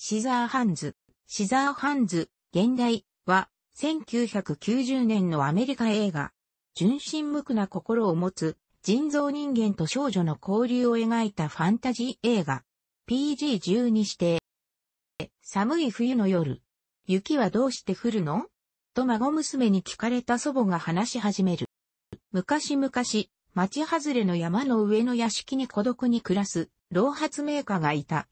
シザーハンズ。シザーハンズ、現代は、1990年のアメリカ映画。純真無垢な心を持つ、人造人間と少女の交流を描いたファンタジー映画。PG12 指定。寒い冬の夜。雪はどうして降るのと孫娘に聞かれた祖母が話し始める。昔々、町外れの山の上の屋敷に孤独に暮らす、老発明家がいた。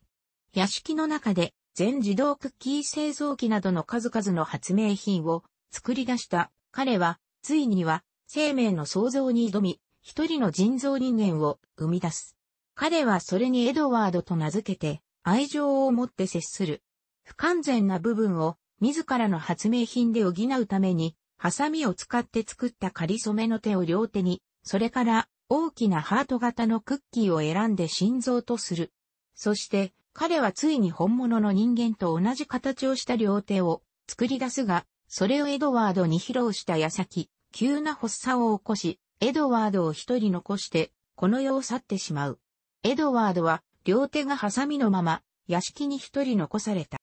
屋敷の中で全自動クッキー製造機などの数々の発明品を作り出した彼は、ついには生命の創造に挑み、一人の人造人間を生み出す。彼はそれにエドワードと名付けて愛情を持って接する。不完全な部分を自らの発明品で補うために、ハサミを使って作った仮染めの手を両手に、それから大きなハート型のクッキーを選んで心臓とする。そして彼はついに本物の人間と同じ形をした両手を作り出すが、それをエドワードに披露した矢先、急な発作を起こし、エドワードを一人残して、この世を去ってしまう。エドワードは、両手がハサミのまま、屋敷に一人残された。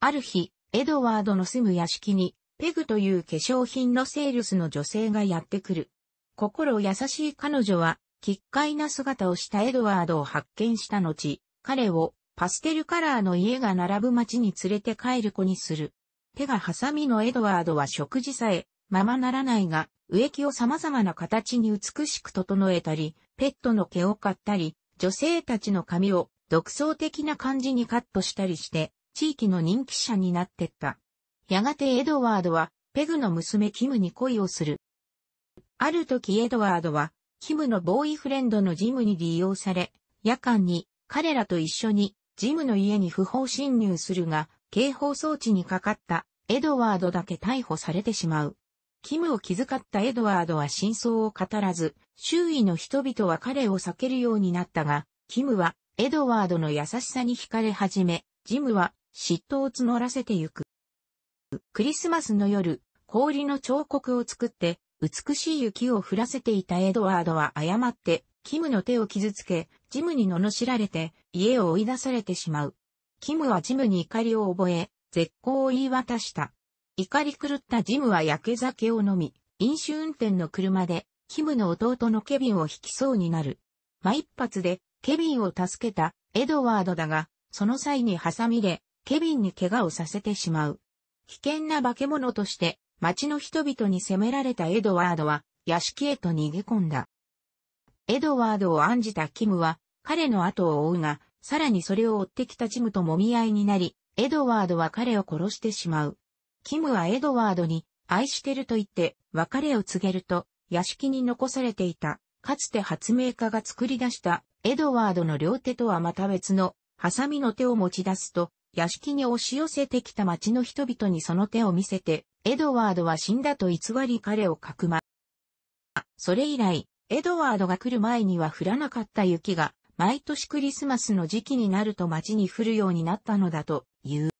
ある日、エドワードの住む屋敷に、ペグという化粧品のセールスの女性がやってくる。心優しい彼女は、奇怪な姿をしたエドワードを発見した後、彼をパステルカラーの家が並ぶ街に連れて帰る子にする。手がハサミのエドワードは食事さえ、ままならないが、植木を様々な形に美しく整えたり、ペットの毛を刈ったり、女性たちの髪を独創的な感じにカットしたりして、地域の人気者になってった。やがてエドワードは、ペグの娘キムに恋をする。ある時エドワードは、キムのボーイフレンドのジムに利用され、夜間に彼らと一緒にジムの家に不法侵入するが、警報装置にかかったエドワードだけ逮捕されてしまう。キムを気遣ったエドワードは真相を語らず、周囲の人々は彼を避けるようになったが、キムはエドワードの優しさに惹かれ始め、ジムは嫉妬を募らせてゆく。クリスマスの夜、氷の彫刻を作って、美しい雪を降らせていたエドワードは誤って、キムの手を傷つけ、ジムに罵られて、家を追い出されてしまう。キムはジムに怒りを覚え、絶好を言い渡した。怒り狂ったジムは焼け酒を飲み、飲酒運転の車で、キムの弟のケビンを引きそうになる。ま、一発で、ケビンを助けた、エドワードだが、その際にハサミで、ケビンに怪我をさせてしまう。危険な化け物として、町の人々に責められたエドワードは、屋敷へと逃げ込んだ。エドワードを案じたキムは、彼の後を追うが、さらにそれを追ってきたジムともみ合いになり、エドワードは彼を殺してしまう。キムはエドワードに、愛してると言って、別れを告げると、屋敷に残されていた、かつて発明家が作り出した、エドワードの両手とはまた別の、ハサミの手を持ち出すと、屋敷に押し寄せてきた町の人々にその手を見せて、エドワードは死んだと偽り彼をかくま。それ以来、エドワードが来る前には降らなかった雪が、毎年クリスマスの時期になると街に降るようになったのだという。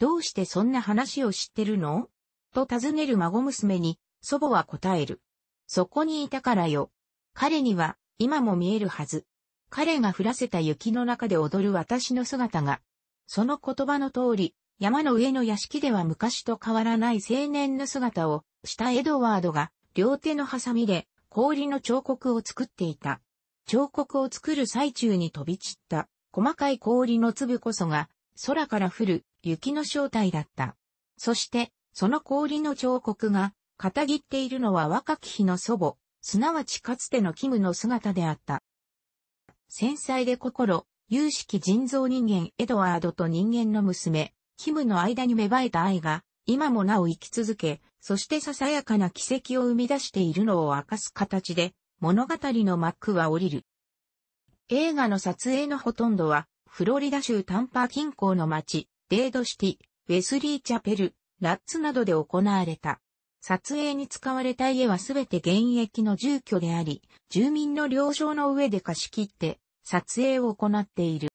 どうしてそんな話を知ってるのと尋ねる孫娘に祖母は答える。そこにいたからよ。彼には今も見えるはず。彼が降らせた雪の中で踊る私の姿が。その言葉の通り、山の上の屋敷では昔と変わらない青年の姿をしたエドワードが両手のハサミで氷の彫刻を作っていた。彫刻を作る最中に飛び散った細かい氷の粒こそが空から降る雪の正体だった。そしてその氷の彫刻が片切っているのは若き日の祖母、すなわちかつてのキムの姿であった。繊細で心、有識人造人間エドワードと人間の娘、キムの間に芽生えた愛が、今もなお生き続け、そしてささやかな奇跡を生み出しているのを明かす形で、物語の幕は降りる。映画の撮影のほとんどは、フロリダ州タンパー近郊の町、デードシティ、ウェスリーチャペル、ラッツなどで行われた。撮影に使われた家はすべて現役の住居であり、住民の了承の上で貸し切って、撮影を行っている。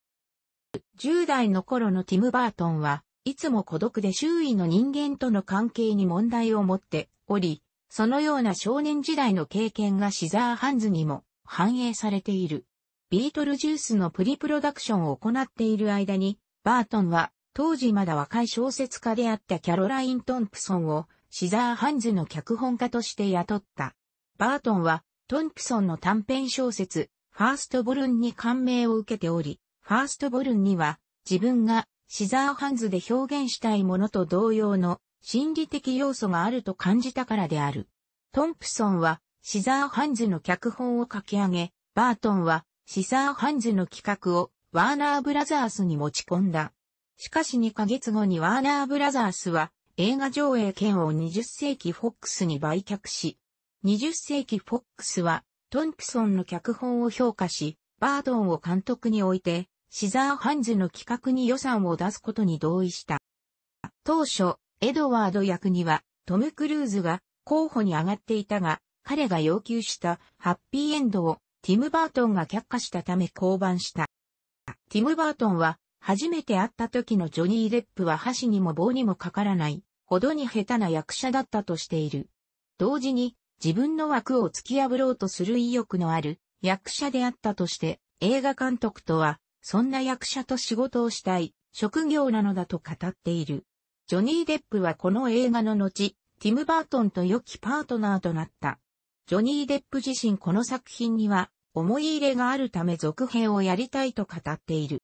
10代の頃のティム・バートンは、いつも孤独で周囲の人間との関係に問題を持っており、そのような少年時代の経験がシザーハンズにも反映されている。ビートルジュースのプリプロダクションを行っている間に、バートンは当時まだ若い小説家であったキャロライン・トンプソンをシザーハンズの脚本家として雇った。バートンはトンプソンの短編小説、ファーストボルンに感銘を受けており、ファーストボルンには自分がシザーハンズで表現したいものと同様の心理的要素があると感じたからである。トンプソンはシザーハンズの脚本を書き上げ、バートンはシザーハンズの企画をワーナーブラザースに持ち込んだ。しかし2ヶ月後にワーナーブラザースは映画上映権を20世紀フォックスに売却し、20世紀フォックスはトンプソンの脚本を評価し、バートンを監督に置いて、シザーハンズの企画に予算を出すことに同意した。当初、エドワード役にはトム・クルーズが候補に上がっていたが、彼が要求したハッピーエンドをティム・バートンが却下したため降板した。ティム・バートンは初めて会った時のジョニー・デップは箸にも棒にもかからないほどに下手な役者だったとしている。同時に自分の枠を突き破ろうとする意欲のある役者であったとして映画監督とはそんな役者と仕事をしたい職業なのだと語っている。ジョニー・デップはこの映画の後、ティム・バートンと良きパートナーとなった。ジョニー・デップ自身この作品には思い入れがあるため続編をやりたいと語っている。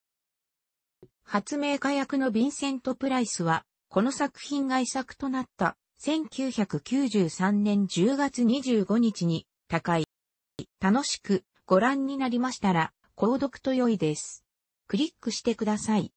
発明家役のヴィンセント・プライスは、この作品が遺作となった1993年10月25日に、高い、楽しくご覧になりましたら、購読と良いです。クリックしてください。